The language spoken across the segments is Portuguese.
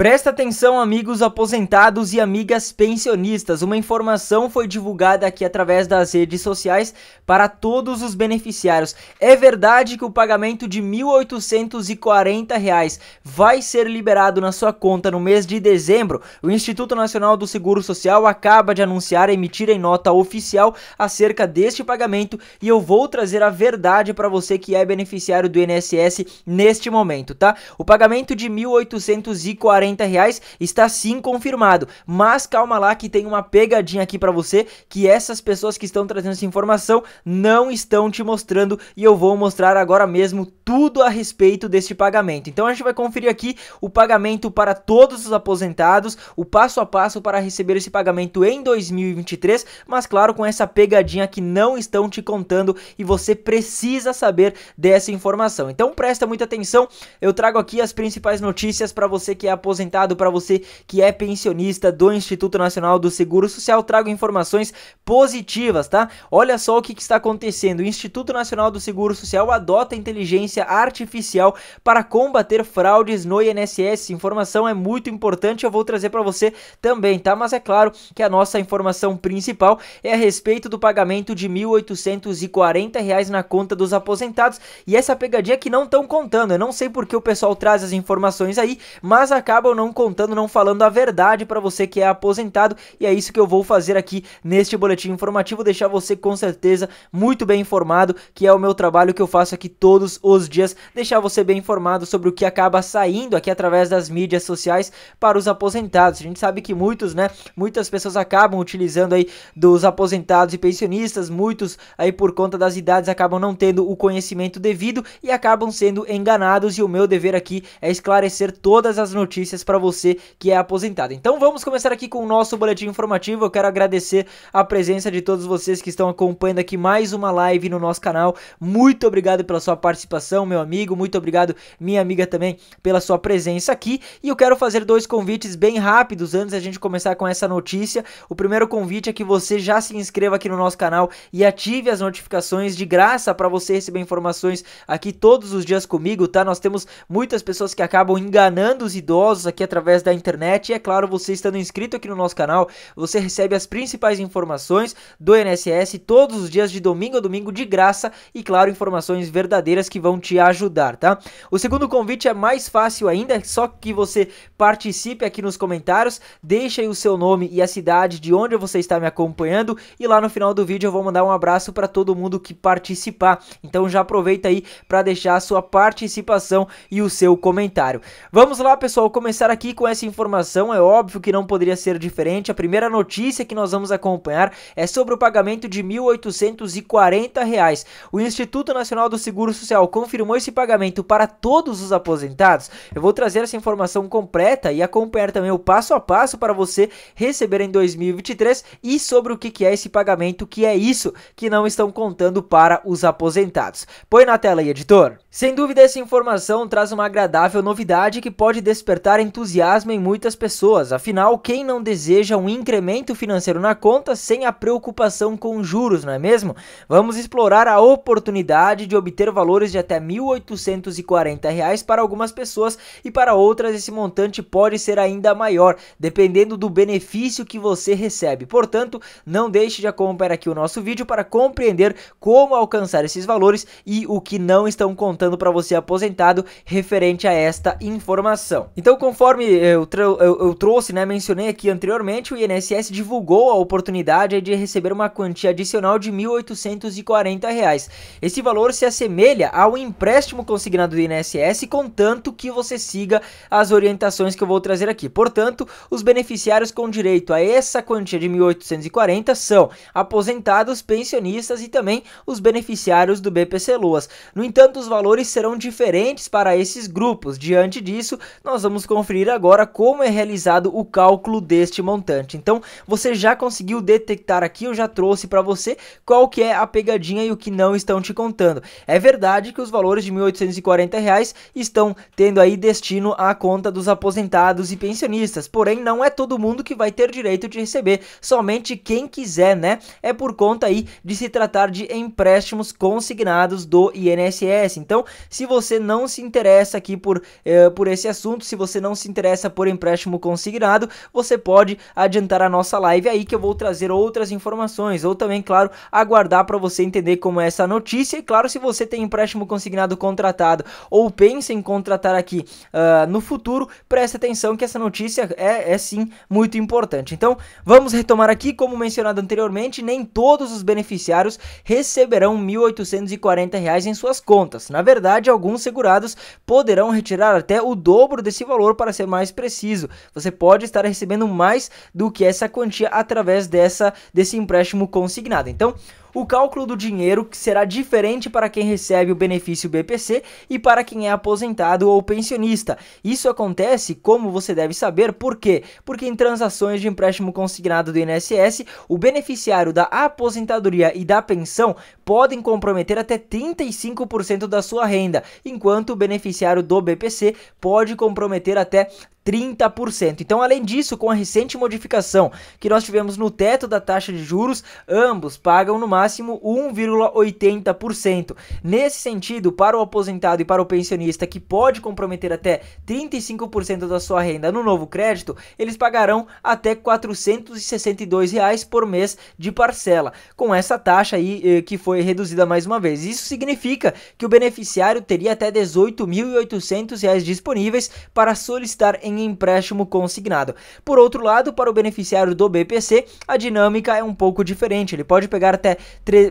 Presta atenção, amigos aposentados e amigas pensionistas. Uma informação foi divulgada aqui através das redes sociais para todos os beneficiários. É verdade que o pagamento de R$ 1.840 reais vai ser liberado na sua conta no mês de dezembro. O Instituto Nacional do Seguro Social acaba de anunciar emitir em nota oficial acerca deste pagamento e eu vou trazer a verdade para você que é beneficiário do INSS neste momento, tá? O pagamento de R$ 1.840 reais está sim confirmado. Mas calma lá que tem uma pegadinha aqui para você que essas pessoas que estão trazendo essa informação não estão te mostrando e eu vou mostrar agora mesmo tudo a respeito deste pagamento. Então a gente vai conferir aqui o pagamento para todos os aposentados, o passo a passo para receber esse pagamento em 2023, mas claro com essa pegadinha que não estão te contando e você precisa saber dessa informação. Então presta muita atenção, eu trago aqui as principais notícias para você que é aposentado aposentado, para você que é pensionista do Instituto Nacional do Seguro Social, trago informações positivas, tá? Olha só o que, que está acontecendo. O Instituto Nacional do Seguro Social adota inteligência artificial para combater fraudes no INSS. Informação é muito importante, eu vou trazer para você também, tá? Mas é claro que a nossa informação principal é a respeito do pagamento de R$ 1.840 na conta dos aposentados. E essa pegadinha que não estão contando, eu não sei porque o pessoal traz as informações aí, mas acaba acabam não contando, não falando a verdade para você que é aposentado, e é isso que eu vou fazer aqui neste boletim informativo, deixar você com certeza muito bem informado, que é o meu trabalho que eu faço aqui todos os dias, deixar você bem informado sobre o que acaba saindo aqui através das mídias sociais para os aposentados. A gente sabe que muitos, né, muitas pessoas acabam utilizando aí dos aposentados e pensionistas, muitos aí por conta das idades acabam não tendo o conhecimento devido e acabam sendo enganados e o meu dever aqui é esclarecer todas as notícias notícias para você que é aposentado. Então vamos começar aqui com o nosso boletim informativo. Eu quero agradecer a presença de todos vocês que estão acompanhando aqui mais uma live no nosso canal. Muito obrigado pela sua participação, meu amigo. Muito obrigado, minha amiga também, pela sua presença aqui. E eu quero fazer dois convites bem rápidos antes da gente começar com essa notícia. O primeiro convite é que você já se inscreva aqui no nosso canal e ative as notificações de graça para você receber informações aqui todos os dias comigo, tá? Nós temos muitas pessoas que acabam enganando os idosos aqui através da internet. E é claro, você estando inscrito aqui no nosso canal, você recebe as principais informações do INSS todos os dias de domingo a domingo de graça e claro, informações verdadeiras que vão te ajudar, tá? O segundo convite é mais fácil ainda, é só que você participe aqui nos comentários, deixe aí o seu nome e a cidade de onde você está me acompanhando e lá no final do vídeo eu vou mandar um abraço para todo mundo que participar. Então já aproveita aí para deixar a sua participação e o seu comentário. Vamos lá, pessoal, começar começar aqui com essa informação, é óbvio que não poderia ser diferente. A primeira notícia que nós vamos acompanhar é sobre o pagamento de R$ 1.840. Reais. O Instituto Nacional do Seguro Social confirmou esse pagamento para todos os aposentados. Eu vou trazer essa informação completa e acompanhar também o passo a passo para você receber em 2023 e sobre o que é esse pagamento, que é isso que não estão contando para os aposentados. Põe na tela aí, editor. Sem dúvida, essa informação traz uma agradável novidade que pode despertar gerar entusiasmo em muitas pessoas. Afinal, quem não deseja um incremento financeiro na conta sem a preocupação com juros, não é mesmo? Vamos explorar a oportunidade de obter valores de até R$ 1.840 para algumas pessoas e para outras esse montante pode ser ainda maior, dependendo do benefício que você recebe. Portanto, não deixe de acompanhar aqui o nosso vídeo para compreender como alcançar esses valores e o que não estão contando para você aposentado referente a esta informação. Então, com conforme eu, eu, eu, trouxe, né, mencionei aqui anteriormente, o INSS divulgou a oportunidade de receber uma quantia adicional de R$ 1.840. Esse valor se assemelha ao empréstimo consignado do INSS, contanto que você siga as orientações que eu vou trazer aqui. Portanto, os beneficiários com direito a essa quantia de R$ 1.840 são aposentados, pensionistas e também os beneficiários do BPC Loas. No entanto, os valores serão diferentes para esses grupos. Diante disso, nós vamos com conferir agora como é realizado o cálculo deste montante. Então, você já conseguiu detectar aqui, eu já trouxe para você qual que é a pegadinha e o que não estão te contando. É verdade que os valores de R$ 1.840 reais estão tendo aí destino à conta dos aposentados e pensionistas, porém não é todo mundo que vai ter direito de receber, somente quem quiser, né? É por conta aí de se tratar de empréstimos consignados do INSS. Então, se você não se interessa aqui por, eh, por esse assunto, se você não não se interessa por empréstimo consignado, você pode adiantar a nossa live aí que eu vou trazer outras informações ou também, claro, aguardar para você entender como é essa notícia. E claro, se você tem empréstimo consignado contratado ou pensa em contratar aqui uh, no futuro, preste atenção que essa notícia é, é sim muito importante. Então, vamos retomar aqui, como mencionado anteriormente, nem todos os beneficiários receberão R$ 1.840 em suas contas. Na verdade, alguns segurados poderão retirar até o dobro desse valor valor para ser mais preciso. Você pode estar recebendo mais do que essa quantia através dessa desse empréstimo consignado. Então, o cálculo do dinheiro será diferente para quem recebe o benefício BPC e para quem é aposentado ou pensionista. Isso acontece, como você deve saber, por quê? Porque em transações de empréstimo consignado do INSS, o beneficiário da aposentadoria e da pensão podem comprometer até 35% da sua renda, enquanto o beneficiário do BPC pode comprometer até 30%. Então, além disso, com a recente modificação que nós tivemos no teto da taxa de juros, ambos pagam no máximo 1,80%. Nesse sentido, para o aposentado e para o pensionista que pode comprometer até 35% da sua renda no novo crédito, eles pagarão até R$ 462 reais por mês de parcela, com essa taxa aí eh, que foi reduzida mais uma vez. Isso significa que o beneficiário teria até R$ 18.800 disponíveis para solicitar em em empréstimo consignado. Por outro lado, para o beneficiário do BPC, a dinâmica é um pouco diferente. Ele pode pegar até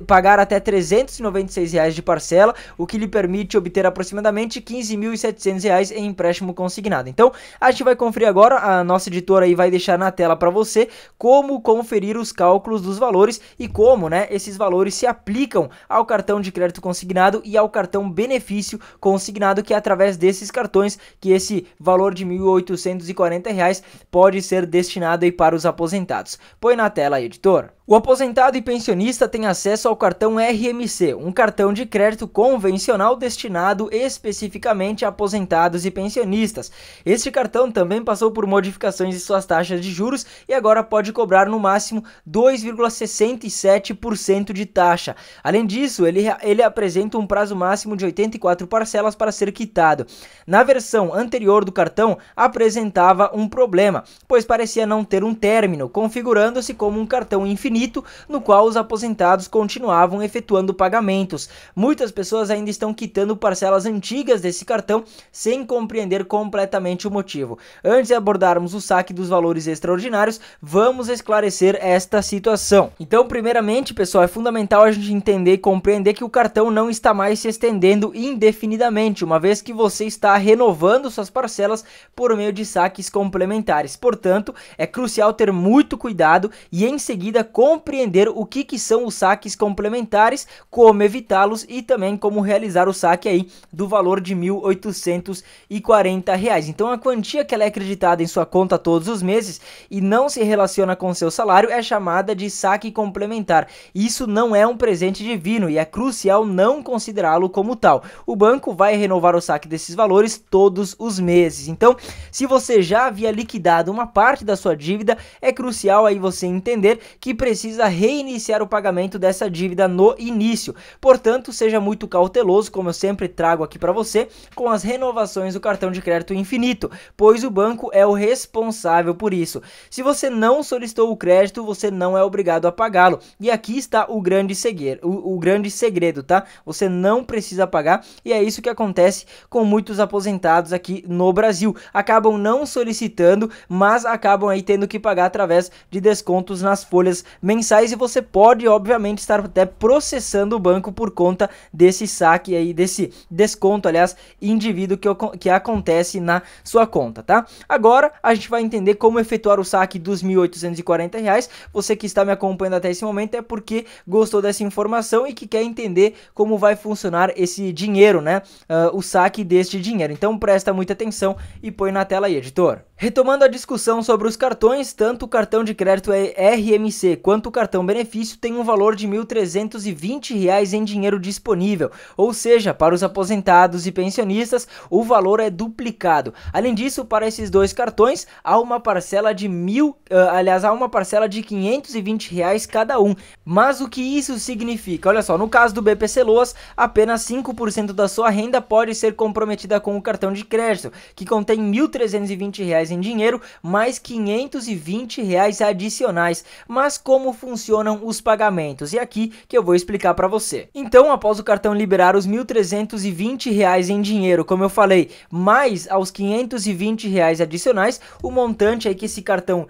pagar até R$ 396 reais de parcela, o que lhe permite obter aproximadamente R$ 15.700 em empréstimo consignado. Então, a gente vai conferir agora, a nossa editora aí vai deixar na tela para você como conferir os cálculos dos valores e como, né, esses valores se aplicam ao cartão de crédito consignado e ao cartão benefício consignado, que é através desses cartões que esse valor de R$ 840 reais pode ser destinado aí para os aposentados. Põe na tela aí, editor. O aposentado e pensionista tem acesso ao cartão RMC, um cartão de crédito convencional destinado especificamente a aposentados e pensionistas. Este cartão também passou por modificações de suas taxas de juros e agora pode cobrar no máximo 2,67% de taxa. Além disso, ele, ele apresenta um prazo máximo de 84 parcelas para ser quitado. Na versão anterior do cartão, a apresentava um problema, pois parecia não ter um término, configurando-se como um cartão infinito no qual os aposentados continuavam efetuando pagamentos. Muitas pessoas ainda estão quitando parcelas antigas desse cartão sem compreender completamente o motivo. Antes de abordarmos o saque dos valores extraordinários, vamos esclarecer esta situação. Então, primeiramente, pessoal, é fundamental a gente entender e compreender que o cartão não está mais se estendendo indefinidamente, uma vez que você está renovando suas parcelas por meio meio de saques complementares. Portanto, é crucial ter muito cuidado e em seguida compreender o que, que são os saques complementares, como evitá-los e também como realizar o saque aí do valor de R$ 1.840. Reais. Então a quantia que ela é acreditada em sua conta todos os meses e não se relaciona com seu salário é chamada de saque complementar. Isso não é um presente divino e é crucial não considerá-lo como tal. O banco vai renovar o saque desses valores todos os meses. Então, se você já havia liquidado uma parte da sua dívida, é crucial aí você entender que precisa reiniciar o pagamento dessa dívida no início. Portanto, seja muito cauteloso, como eu sempre trago aqui para você, com as renovações do cartão de crédito infinito, pois o banco é o responsável por isso. Se você não solicitou o crédito, você não é obrigado a pagá-lo. E aqui está o grande segredo, o, o grande segredo, tá? Você não precisa pagar e é isso que acontece com muitos aposentados aqui no Brasil. Acabam acabam não solicitando, mas acabam aí tendo que pagar através de descontos nas folhas mensais e você pode, obviamente, estar até processando o banco por conta desse saque aí, desse desconto, aliás, indivíduo que, que acontece na sua conta, tá? Agora a gente vai entender como efetuar o saque dos R$ 1.840. Reais. Você que está me acompanhando até esse momento é porque gostou dessa informação e que quer entender como vai funcionar esse dinheiro, né? Uh, o saque deste dinheiro. Então presta muita atenção e põe na tela tela aí, editor. Retomando a discussão sobre os cartões, tanto o cartão de crédito é RMC quanto o cartão benefício têm um valor de R$ 1.320 em dinheiro disponível, ou seja, para os aposentados e pensionistas, o valor é duplicado. Além disso, para esses dois cartões, há uma parcela de mil, uh, aliás, há uma parcela de R$ 520 reais cada um. Mas o que isso significa? Olha só, no caso do BPC Loas, apenas 5% da sua renda pode ser comprometida com o cartão de crédito, que contém R$ 1.320 reais em dinheiro, mais 520 reais adicionais. Mas como funcionam os pagamentos? E aqui que eu vou explicar para você. Então, após o cartão liberar os 1.320 reais em dinheiro, como eu falei, mais aos 520 reais adicionais, o montante aí que esse cartão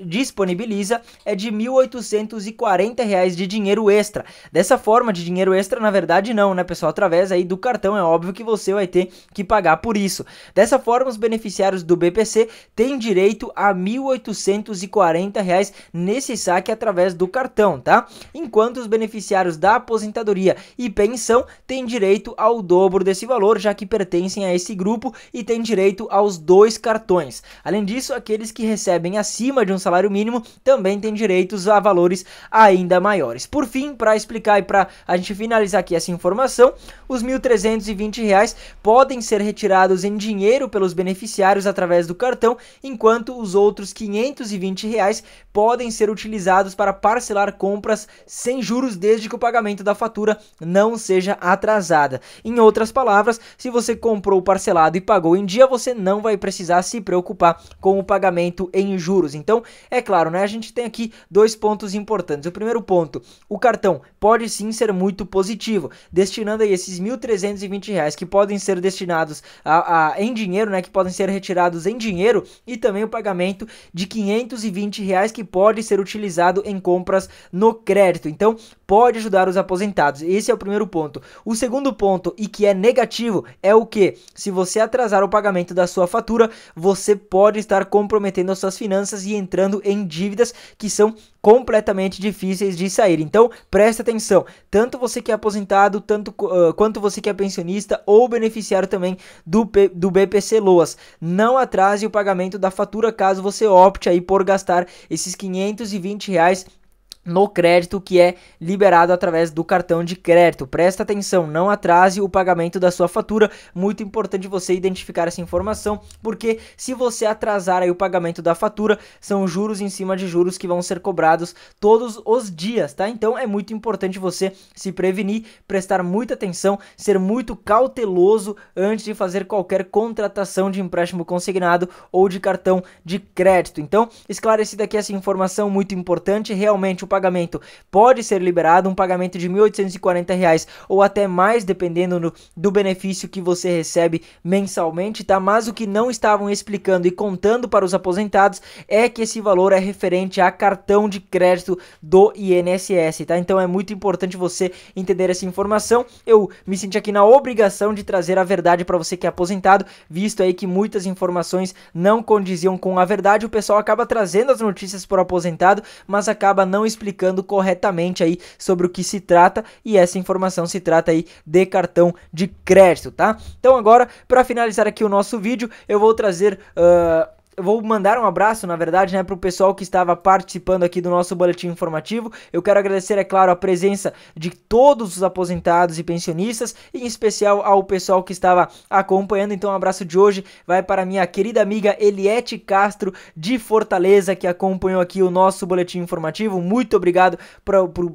disponibiliza é de 1.840 reais de dinheiro extra. Dessa forma, de dinheiro extra, na verdade não, né pessoal? Através aí do cartão, é óbvio que você vai ter que pagar por isso. Dessa forma, os benefícios beneficiários do BPC têm direito a R$ 1.840 nesse saque através do cartão, tá? Enquanto os beneficiários da aposentadoria e pensão têm direito ao dobro desse valor, já que pertencem a esse grupo e têm direito aos dois cartões. Além disso, aqueles que recebem acima de um salário mínimo também têm direitos a valores ainda maiores. Por fim, para explicar e para a gente finalizar aqui essa informação, os R$ 1.320 podem ser retirados em dinheiro pelos beneficiários beneficiários através do cartão, enquanto os outros 520 reais podem ser utilizados para parcelar compras sem juros desde que o pagamento da fatura não seja atrasada. Em outras palavras, se você comprou parcelado e pagou em dia, você não vai precisar se preocupar com o pagamento em juros. Então, é claro, né? A gente tem aqui dois pontos importantes. O primeiro ponto, o cartão pode sim ser muito positivo, destinando aí esses R$ 1.320 que podem ser destinados a, a, em dinheiro, né? Que podem ser retirados em dinheiro e também o pagamento de 520 reais que pode ser utilizado em compras no crédito. Então, pode ajudar os aposentados. Esse é o primeiro ponto. O segundo ponto, e que é negativo, é o que? Se você atrasar o pagamento da sua fatura, você pode estar comprometendo as suas finanças e entrando em dívidas que são completamente difíceis de sair. Então, preste atenção. Tanto você que é aposentado, tanto uh, quanto você que é pensionista ou beneficiário também do, P, do BPC Loas, não atrase o pagamento da fatura caso você opte aí por gastar esses 520 reais no crédito que é liberado através do cartão de crédito. Presta atenção, não atrase o pagamento da sua fatura. Muito importante você identificar essa informação, porque se você atrasar aí o pagamento da fatura, são juros em cima de juros que vão ser cobrados todos os dias, tá? Então é muito importante você se prevenir, prestar muita atenção, ser muito cauteloso antes de fazer qualquer contratação de empréstimo consignado ou de cartão de crédito. Então, esclarecida aqui essa informação muito importante, realmente o pagamento, pode ser liberado um pagamento de R$ 1.840 reais, ou até mais, dependendo do benefício que você recebe mensalmente, tá? Mas o que não estavam explicando e contando para os aposentados é que esse valor é referente a cartão de crédito do INSS, tá? Então é muito importante você entender essa informação. Eu me senti aqui na obrigação de trazer a verdade para você que é aposentado, visto aí que muitas informações não condiziam com a verdade, o pessoal acaba trazendo as notícias por aposentado, mas acaba não explicando explicando corretamente aí sobre o que se trata e essa informação se trata aí de cartão de crédito, tá? Então agora, para finalizar aqui o nosso vídeo, eu vou trazer uh, eu vou mandar um abraço, na verdade, né, pro pessoal que estava participando aqui do nosso boletim informativo. Eu quero agradecer, é claro, a presença de todos os aposentados e pensionistas, e em especial ao pessoal que estava acompanhando. Então, o um abraço de hoje vai para minha querida amiga Eliette Castro de Fortaleza, que acompanhou aqui o nosso boletim informativo. Muito obrigado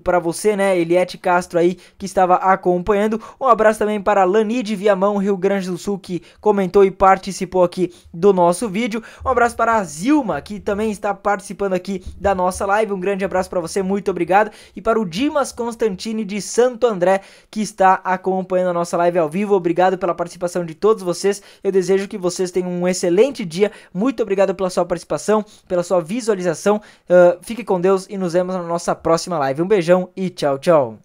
para você, né, Eliette Castro aí, que estava acompanhando. Um abraço também para Lani de Viamão, Rio Grande do Sul, que comentou e participou aqui do nosso vídeo. Um abraço para a Zilma, que também está participando aqui da nossa live. Um grande abraço para você, muito obrigado. E para o Dimas Constantini de Santo André, que está acompanhando a nossa live ao vivo. Obrigado pela participação de todos vocês. Eu desejo que vocês tenham um excelente dia. Muito obrigado pela sua participação, pela sua visualização. Uh, fique com Deus e nos vemos na nossa próxima live. Um beijão e tchau, tchau.